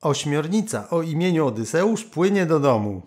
Ośmiornica o imieniu Odyseusz płynie do domu.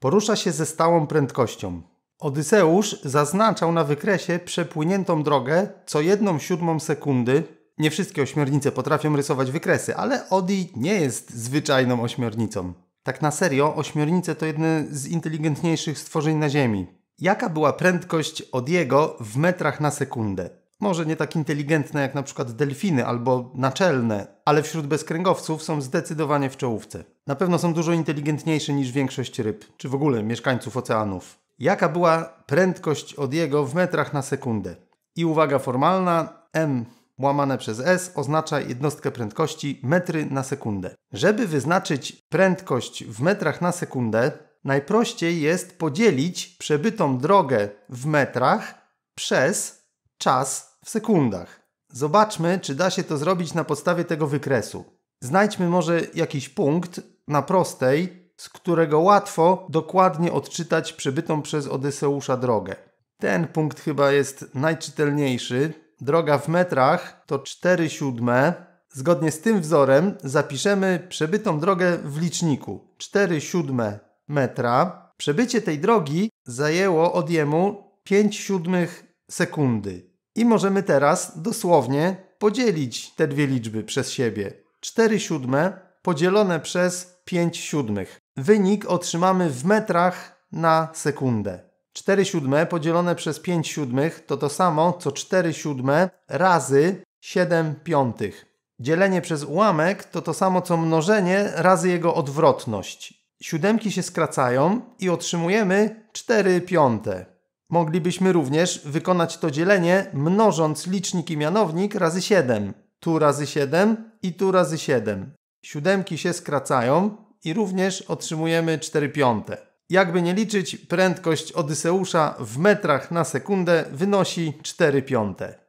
Porusza się ze stałą prędkością. Odyseusz zaznaczał na wykresie przepłyniętą drogę co jedną siódmą sekundy. Nie wszystkie ośmiornice potrafią rysować wykresy, ale Odi nie jest zwyczajną ośmiornicą. Tak na serio, ośmiornice to jedne z inteligentniejszych stworzeń na Ziemi. Jaka była prędkość Odiego w metrach na sekundę? Może nie tak inteligentne jak na przykład delfiny albo naczelne, ale wśród bezkręgowców są zdecydowanie w czołówce. Na pewno są dużo inteligentniejsze niż większość ryb, czy w ogóle mieszkańców oceanów. Jaka była prędkość od jego w metrach na sekundę? I uwaga formalna, m łamane przez S oznacza jednostkę prędkości metry na sekundę. Żeby wyznaczyć prędkość w metrach na sekundę, najprościej jest podzielić przebytą drogę w metrach przez czas w sekundach. Zobaczmy, czy da się to zrobić na podstawie tego wykresu. Znajdźmy może jakiś punkt na prostej, z którego łatwo dokładnie odczytać przebytą przez Odyseusza drogę. Ten punkt chyba jest najczytelniejszy. Droga w metrach to 4 siódme. Zgodnie z tym wzorem zapiszemy przebytą drogę w liczniku. 4 siódme metra. Przebycie tej drogi zajęło odjemu 5 siódmych sekundy. I możemy teraz dosłownie podzielić te dwie liczby przez siebie. 4 siódme podzielone przez 5 siódmych. Wynik otrzymamy w metrach na sekundę. 4 siódme podzielone przez 5 siódmych to to samo co 4 siódme razy 7 piątych. Dzielenie przez ułamek to to samo co mnożenie razy jego odwrotność. Siódemki się skracają i otrzymujemy 4 piąte. Moglibyśmy również wykonać to dzielenie mnożąc licznik i mianownik razy 7. Tu razy 7 i tu razy 7. Siódemki się skracają i również otrzymujemy 4 piąte. Jakby nie liczyć, prędkość Odyseusza w metrach na sekundę wynosi 4 piąte.